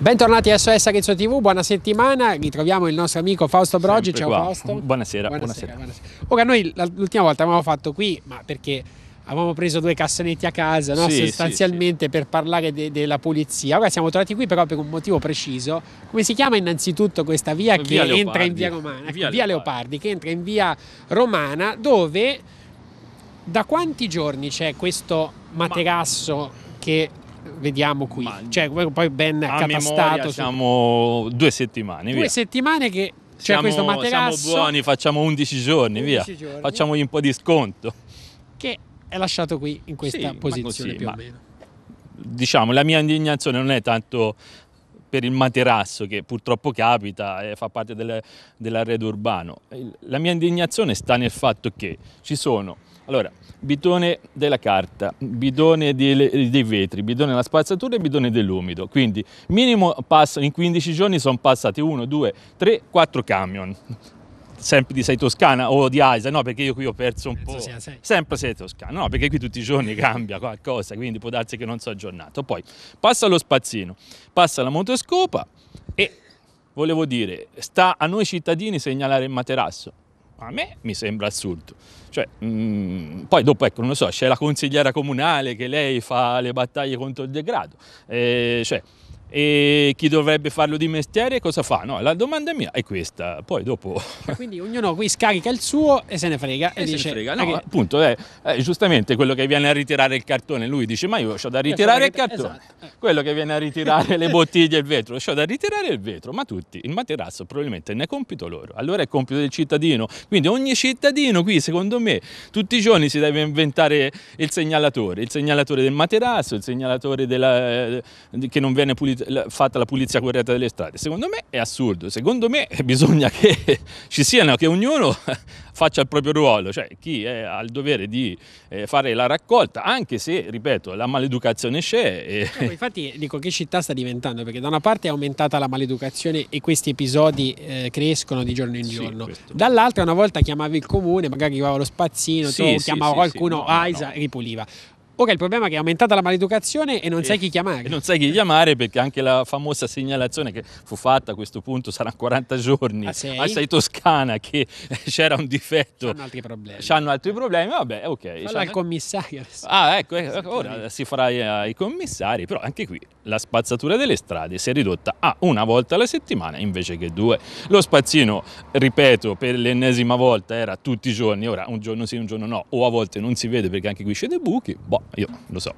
Bentornati a SOS Arezzo TV, buona settimana, ritroviamo il nostro amico Fausto Broggi, ciao qua. Fausto. Buonasera buonasera, buonasera. buonasera, Ora noi l'ultima volta avevamo fatto qui, ma perché avevamo preso due cassonetti a casa, no? sì, sostanzialmente sì, sì. per parlare de- della pulizia. Ora siamo tornati qui però per un motivo preciso. Come si chiama innanzitutto questa via, via che Leopardi. entra in via Romana? Ecco, via, via Leopardi. Leopardi, che entra in via Romana dove da quanti giorni c'è questo materasso? Ma che vediamo qui. Ma cioè, poi ben a accatastato. Su... due settimane. Due via. settimane che c'è cioè, siamo, questo materasso. Siamo buoni, facciamo 11 giorni, 11 via. Giorni. Facciamogli un po' di sconto. Che è lasciato qui in questa sì, posizione così, più o meno. Diciamo, la mia indignazione non è tanto per il materasso che purtroppo capita e fa parte del, dell'arredo urbano. La mia indignazione sta nel fatto che ci sono allora, bidone della carta, bidone dei, vetri, bidone della spazzatura e bidone dell'umido. Quindi minimo passo, in 15 giorni sono passati 1, 2, 3, 4 camion sempre di Sei Toscana o di Aisa, no, perché io qui ho perso un Penso po'. Sia sei. Sempre Sei Toscana, no, perché qui tutti i giorni cambia qualcosa, quindi può darsi che non so aggiornato. Poi passa lo spazzino, passa la motoscopa e volevo dire, sta a noi cittadini segnalare il materasso. A me mi sembra assurdo. Cioè, mh, mm, poi dopo, ecco, non lo so, c'è la consigliera comunale che lei fa le battaglie contro il degrado. Eh, cioè, e chi dovrebbe farlo di mestiere cosa fa? No, la domanda mia è questa, poi dopo... Quindi ognuno qui scarica il suo e se ne frega. E, e dice, ne frega, eh no, perché... appunto, è, eh, è, eh, giustamente quello che viene a ritirare il cartone, lui dice ma io ho da ritirare il cartone, esatto. quello che viene a ritirare le bottiglie e il vetro, ho da ritirare il vetro, ma tutti, il materasso probabilmente ne è compito loro, allora è compito del cittadino, quindi ogni cittadino qui secondo me tutti i giorni si deve inventare il segnalatore, il segnalatore del materasso, il segnalatore della, che non viene pulito fatta la pulizia corretta delle strade. Secondo me è assurdo, secondo me bisogna che ci siano, che ognuno faccia il proprio ruolo, cioè chi ha il dovere di eh, fare la raccolta, anche se, ripeto, la maleducazione c'è. E... No, ecco, infatti dico che città sta diventando, perché da una parte è aumentata la maleducazione e questi episodi eh, crescono di giorno in giorno, sì, dall'altra una volta chiamavi il comune, magari arrivava lo spazzino, sì, tu sì, chiamava qualcuno, sì, no, Aisa, no. ripuliva. Ora il problema è che è aumentata la maleducazione e non e, sai chi chiamare. E non sai chi chiamare perché anche la famosa segnalazione che fu fatta a questo punto sarà 40 giorni a ah, sei Toscana che c'era un difetto. Hanno altri problemi. C'hanno altri problemi, vabbè, ok. Fallo al commissario. Ah, ecco, ecco ora si farà ai commissari, però anche qui la spazzatura delle strade si è ridotta a una volta alla settimana invece che due. Lo spazzino, ripeto, per l'ennesima volta era tutti i giorni, ora un giorno sì, un giorno no, o a volte non si vede perché anche qui scende buchi, boh, io lo so.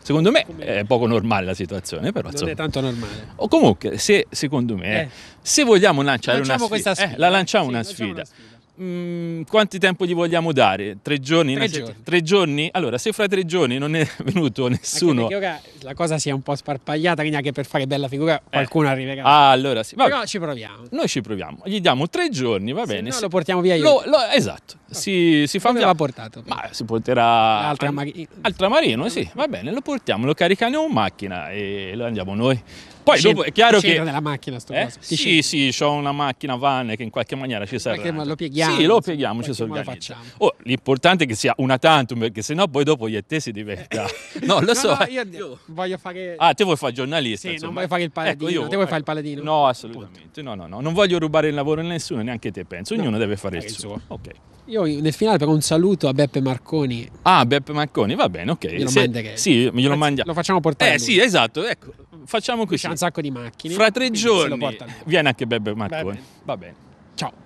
Secondo me è poco normale la situazione, però non insomma. è tanto normale. O comunque, se secondo me, eh. se vogliamo lanciare lanciamo una sfida, sfida. Eh, la lanciamo sì, una lanciamo sfida. Una sfida. Mm, quanti tempo gli vogliamo dare? Tre giorni? Tre giorni. tre giorni? Allora, se fra tre giorni non è venuto nessuno. Anche perché, la cosa sia un po' sparpagliata, quindi anche per fare bella figura eh. qualcuno eh. arriverà. Ah, allora sì. Vabbè. Però ci proviamo. Noi ci proviamo. Gli diamo tre giorni, va bene. Se no lo portiamo via io. Lo, lo, esatto. Okay. Si, si fa Come via. l'ha portato? Ma si porterà... Altra, mari- Altra Marino, ah. sì. Va bene, lo portiamo, lo caricano in macchina e lo andiamo noi. Poi dopo è chiaro che... nella macchina sto eh? Sì, scendo. sì, ho una macchina van che in qualche maniera ci serve. Ma lo pieghiamo. Sì, lo pieghiamo, ci sorganizza. Oh, l'importante è che sia una tantum, perché sennò poi dopo gli attesi te diventa... no, lo no, so. No, io, io voglio fare. Ah, te vuoi fare giornalista? Sì, insomma. non vuoi fare il ecco, paladino. Ecco, io, te vuoi ecco. fare il paladino? No, assolutamente. No, no, no. Non voglio rubare il lavoro a nessuno, neanche te penso. Ognuno no, deve fare eh, il suo. suo. Ok. Io nel finale però un saluto a Beppe Marconi. Ah, Beppe Marconi, va bene, ok. Glielo Se, manderei. Sì, glielo eh, mandiamo. Lo facciamo portare. Eh, lui. sì, esatto. Ecco, facciamo così. C'è un sacco di macchine. Fra tre giorni viene anche Beppe Marconi. Beh, va bene. Ciao.